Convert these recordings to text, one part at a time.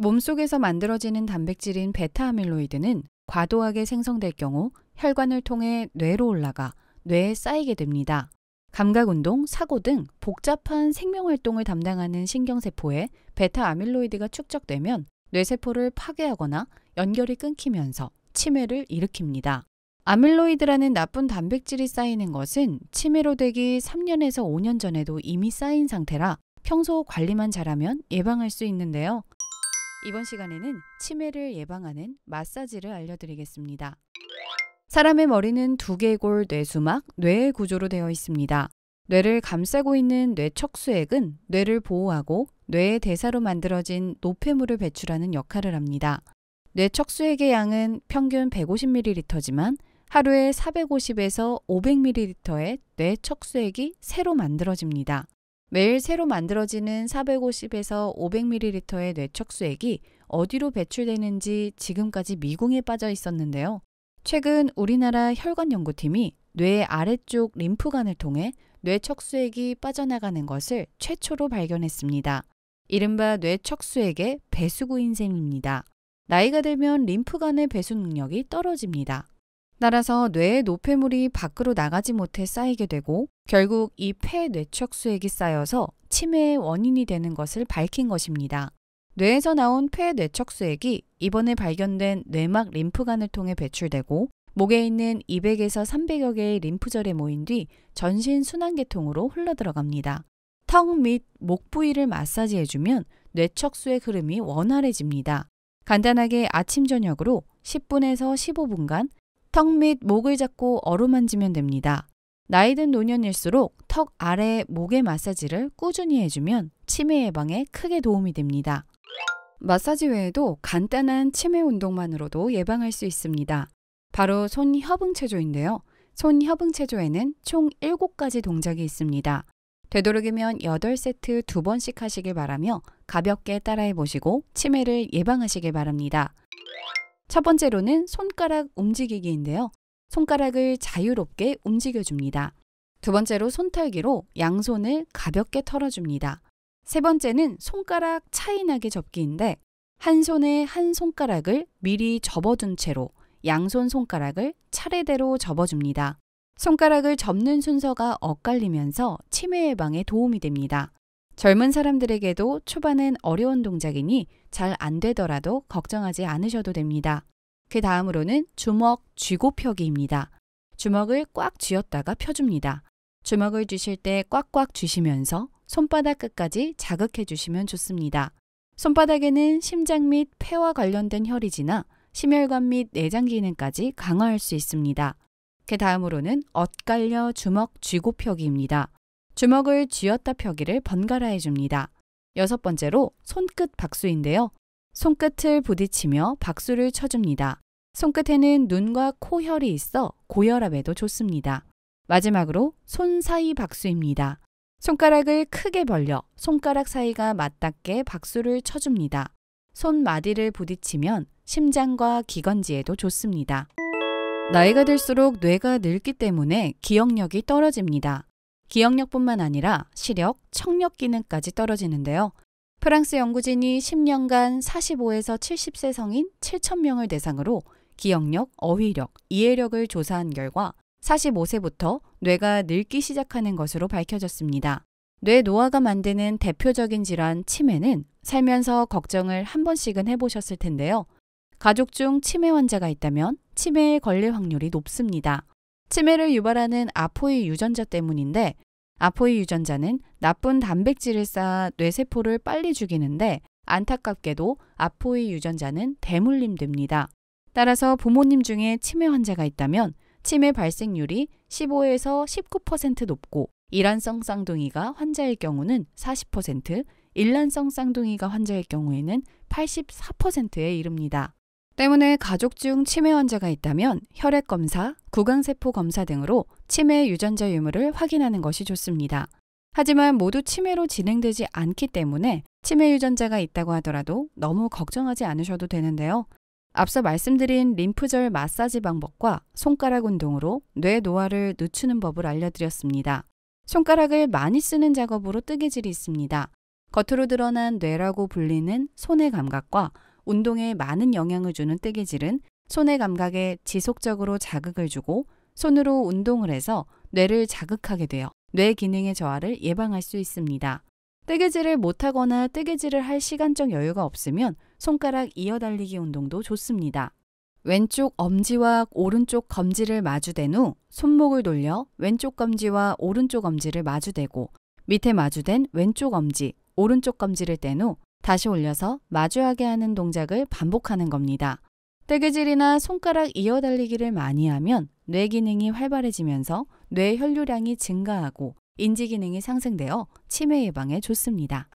몸속에서 만들어지는 단백질인 베타아밀로이드는 과도하게 생성될 경우 혈관을 통해 뇌로 올라가 뇌에 쌓이게 됩니다. 감각 운동, 사고 등 복잡한 생명 활동을 담당하는 신경세포에 베타 아밀로이드가 축적되면 뇌세포를 파괴하거나 연결이 끊기면서 치매를 일으킵니다. 아밀로이드라는 나쁜 단백질이 쌓이는 것은 치매로 되기 3년에서 5년 전에도 이미 쌓인 상태라 평소 관리만 잘하면 예방할 수 있는데요. 이번 시간에는 치매를 예방하는 마사지를 알려드리겠습니다. 사람의 머리는 두개골 뇌수막, 뇌의 구조로 되어 있습니다. 뇌를 감싸고 있는 뇌척수액은 뇌를 보호하고 뇌의 대사로 만들어진 노폐물을 배출하는 역할을 합니다. 뇌척수액의 양은 평균 150ml지만 하루에 450에서 500ml의 뇌척수액이 새로 만들어집니다. 매일 새로 만들어지는 450에서 500ml의 뇌척수액이 어디로 배출되는지 지금까지 미궁에 빠져 있었는데요. 최근 우리나라 혈관연구팀이 뇌 아래쪽 림프관을 통해 뇌척수액이 빠져나가는 것을 최초로 발견했습니다. 이른바 뇌척수액의 배수구인 생입니다 나이가 들면 림프관의 배수 능력이 떨어집니다. 따라서 뇌의 노폐물이 밖으로 나가지 못해 쌓이게 되고 결국 이 폐뇌척수액이 쌓여서 치매의 원인이 되는 것을 밝힌 것입니다. 뇌에서 나온 폐뇌척수액이 이번에 발견된 뇌막 림프관을 통해 배출되고 목에 있는 200에서 300여 개의 림프절에 모인 뒤 전신 순환계통으로 흘러들어갑니다. 턱 및 목 부위를 마사지해주면 뇌척수의 흐름이 원활해집니다. 간단하게 아침 저녁으로 10분에서 15분간 턱및 목을 잡고 어루만지면 됩니다. 나이든 노년일수록 턱 아래 목의 마사지를 꾸준히 해주면 치매 예방에 크게 도움이 됩니다. 마사지 외에도 간단한 치매 운동만으로도 예방할 수 있습니다. 바로 손협응체조인데요. 손협응체조에는 총 7가지 동작이 있습니다. 되도록이면 8세트 두번씩 하시길 바라며 가볍게 따라해 보시고 치매를 예방하시길 바랍니다. 첫 번째로는 손가락 움직이기인데요. 손가락을 자유롭게 움직여줍니다. 두 번째로 손털기로 양손을 가볍게 털어줍니다. 세 번째는 손가락 차이나게 접기인데 한 손에 한 손가락을 미리 접어둔 채로 양손 손가락을 차례대로 접어줍니다. 손가락을 접는 순서가 엇갈리면서 치매 예방에 도움이 됩니다. 젊은 사람들에게도 초반엔 어려운 동작이니 잘 안 되더라도 걱정하지 않으셔도 됩니다. 그 다음으로는 주먹 쥐고 펴기입니다. 주먹을 꽉 쥐었다가 펴줍니다. 주먹을 쥐실 때 꽉꽉 쥐시면서 손바닥 끝까지 자극해 주시면 좋습니다. 손바닥에는 심장 및 폐와 관련된 혈이지나 심혈관 및 내장 기능까지 강화할 수 있습니다. 그 다음으로는 엇갈려 주먹 쥐고 펴기입니다. 주먹을 쥐었다 펴기를 번갈아 해줍니다. 여섯 번째로 손끝 박수인데요. 손끝을 부딪히며 박수를 쳐줍니다. 손끝에는 눈과 코 혈이 있어 고혈압에도 좋습니다. 마지막으로 손 사이 박수입니다. 손가락을 크게 벌려 손가락 사이가 맞닿게 박수를 쳐줍니다. 손 마디를 부딪히면 심장과 기관지에도 좋습니다. 나이가 들수록 뇌가 늙기 때문에 기억력이 떨어집니다. 기억력뿐만 아니라 시력, 청력 기능까지 떨어지는데요. 프랑스 연구진이 10년간 45에서 70세 성인 7,000명을 대상으로 기억력, 어휘력, 이해력을 조사한 결과 45세부터 뇌가 늙기 시작하는 것으로 밝혀졌습니다. 뇌 노화가 만드는 대표적인 질환 치매는 살면서 걱정을 한 번씩은 해보셨을 텐데요. 가족 중 치매 환자가 있다면 치매에 걸릴 확률이 높습니다. 치매를 유발하는 아포이 유전자 때문인데 아포이 유전자는 나쁜 단백질을 쌓아 뇌세포를 빨리 죽이는데 안타깝게도 아포이 유전자는 대물림됩니다. 따라서 부모님 중에 치매 환자가 있다면 치매 발생률이 15에서 19% 높고 일란성 쌍둥이가 환자일 경우는 40%, 일란성 쌍둥이가 환자일 경우에는 84%에 이릅니다. 때문에 가족 중 치매 환자가 있다면 혈액 검사, 구강세포 검사 등으로 치매 유전자 유무를 확인하는 것이 좋습니다. 하지만 모두 치매로 진행되지 않기 때문에 치매 유전자가 있다고 하더라도 너무 걱정하지 않으셔도 되는데요. 앞서 말씀드린 림프절 마사지 방법과 손가락 운동으로 뇌 노화를 늦추는 법을 알려드렸습니다. 손가락을 많이 쓰는 작업으로 뜨개질이 있습니다. 겉으로 드러난 뇌라고 불리는 손의 감각과 운동에 많은 영향을 주는 뜨개질은 손의 감각에 지속적으로 자극을 주고 손으로 운동을 해서 뇌를 자극하게 되어 뇌 기능의 저하를 예방할 수 있습니다. 뜨개질을 못하거나 뜨개질을 할 시간적 여유가 없으면 손가락 이어달리기 운동도 좋습니다. 왼쪽 엄지와 오른쪽 검지를 마주댄 후 손목을 돌려 왼쪽 검지와 오른쪽 엄지를 마주대고 밑에 마주된 왼쪽 엄지, 오른쪽 검지를 뗀후 다시 올려서 마주하게 하는 동작을 반복하는 겁니다. 뜨개질이나 손가락 이어달리기를 많이 하면 뇌 기능이 활발해지면서 뇌 혈류량이 증가하고 인지 기능이 상승되어 치매 예방에 좋습니다.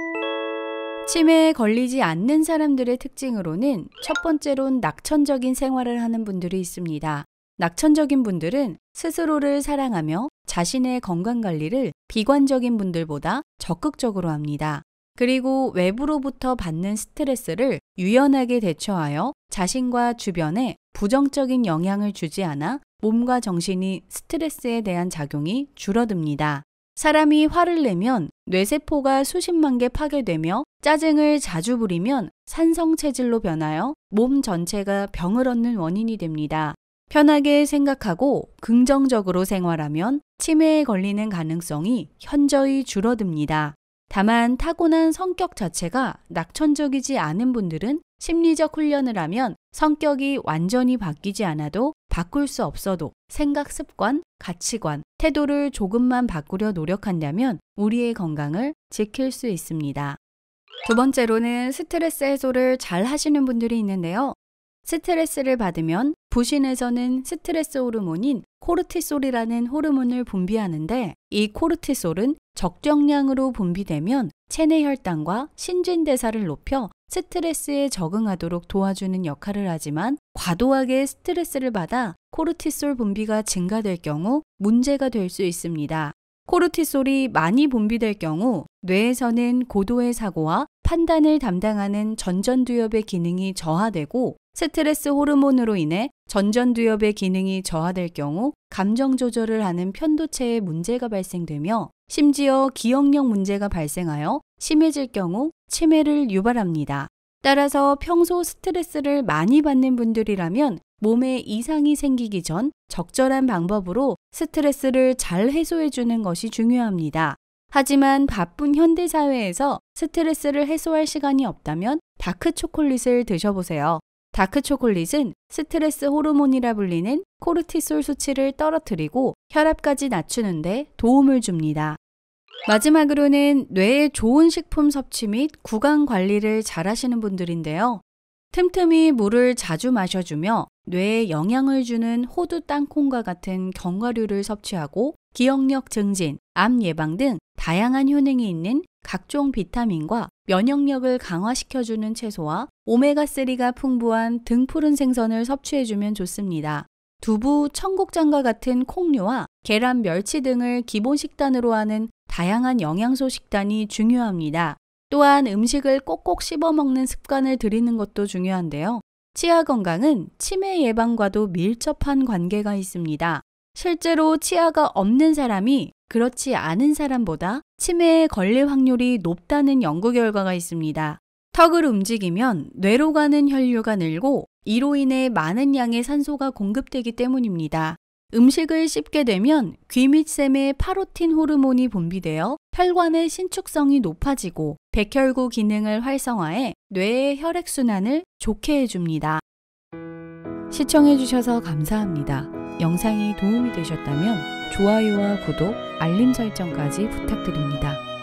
치매에 걸리지 않는 사람들의 특징으로는 첫 번째론 낙천적인 생활을 하는 분들이 있습니다. 낙천적인 분들은 스스로를 사랑하며 자신의 건강 관리를 비관적인 분들보다 적극적으로 합니다. 그리고 외부로부터 받는 스트레스를 유연하게 대처하여 자신과 주변에 부정적인 영향을 주지 않아 몸과 정신이 스트레스에 대한 작용이 줄어듭니다. 사람이 화를 내면 뇌세포가 수십만 개 파괴되며 짜증을 자주 부리면 산성체질로 변하여 몸 전체가 병을 얻는 원인이 됩니다. 편하게 생각하고 긍정적으로 생활하면 치매에 걸리는 가능성이 현저히 줄어듭니다. 다만 타고난 성격 자체가 낙천적이지 않은 분들은 심리적 훈련을 하면 성격이 완전히 바뀌지 않아도 바꿀 수 없어도 생각 습관, 가치관, 태도를 조금만 바꾸려 노력한다면 우리의 건강을 지킬 수 있습니다. 두 번째로는 스트레스 해소를 잘 하시는 분들이 있는데요. 스트레스를 받으면 부신에서는 스트레스 호르몬인 코르티솔이라는 호르몬을 분비하는데 이 코르티솔은 적정량으로 분비되면 체내 혈당과 신진대사를 높여 스트레스에 적응하도록 도와주는 역할을 하지만 과도하게 스트레스를 받아 코르티솔 분비가 증가될 경우 문제가 될 수 있습니다. 코르티솔이 많이 분비될 경우 뇌에서는 고도의 사고와 판단을 담당하는 전전두엽의 기능이 저하되고 스트레스 호르몬으로 인해 전전두엽의 기능이 저하될 경우 감정 조절을 하는 편도체에 문제가 발생되며 심지어 기억력 문제가 발생하여 심해질 경우 치매를 유발합니다. 따라서 평소 스트레스를 많이 받는 분들이라면 몸에 이상이 생기기 전 적절한 방법으로 스트레스를 잘 해소해주는 것이 중요합니다. 하지만 바쁜 현대사회에서 스트레스를 해소할 시간이 없다면 다크 초콜릿을 드셔보세요. 다크 초콜릿은 스트레스 호르몬이라 불리는 코르티솔 수치를 떨어뜨리고 혈압까지 낮추는데 도움을 줍니다. 마지막으로는 뇌에 좋은 식품 섭취 및 구강 관리를 잘 하시는 분들인데요. 틈틈이 물을 자주 마셔주며 뇌에 영향을 주는 호두 땅콩과 같은 견과류를 섭취하고 기억력 증진, 암 예방 등 다양한 효능이 있는 각종 비타민과 면역력을 강화시켜주는 채소와 오메가3가 풍부한 등푸른 생선을 섭취해주면 좋습니다. 두부, 청국장과 같은 콩류와 계란, 멸치 등을 기본 식단으로 하는 다양한 영양소 식단이 중요합니다. 또한 음식을 꼭꼭 씹어 먹는 습관을 들이는 것도 중요한데요. 치아 건강은 치매 예방과도 밀접한 관계가 있습니다. 실제로 치아가 없는 사람이 그렇지 않은 사람보다 치매에 걸릴 확률이 높다는 연구 결과가 있습니다. 턱을 움직이면 뇌로 가는 혈류가 늘고 이로 인해 많은 양의 산소가 공급되기 때문입니다. 음식을 씹게 되면 귀 밑샘의 파로틴 호르몬이 분비되어 혈관의 신축성이 높아지고 백혈구 기능을 활성화해 뇌의 혈액순환을 좋게 해줍니다. 시청해주셔서 감사합니다. 영상이 도움이 되셨다면 좋아요와 구독, 알림 설정까지 부탁드립니다.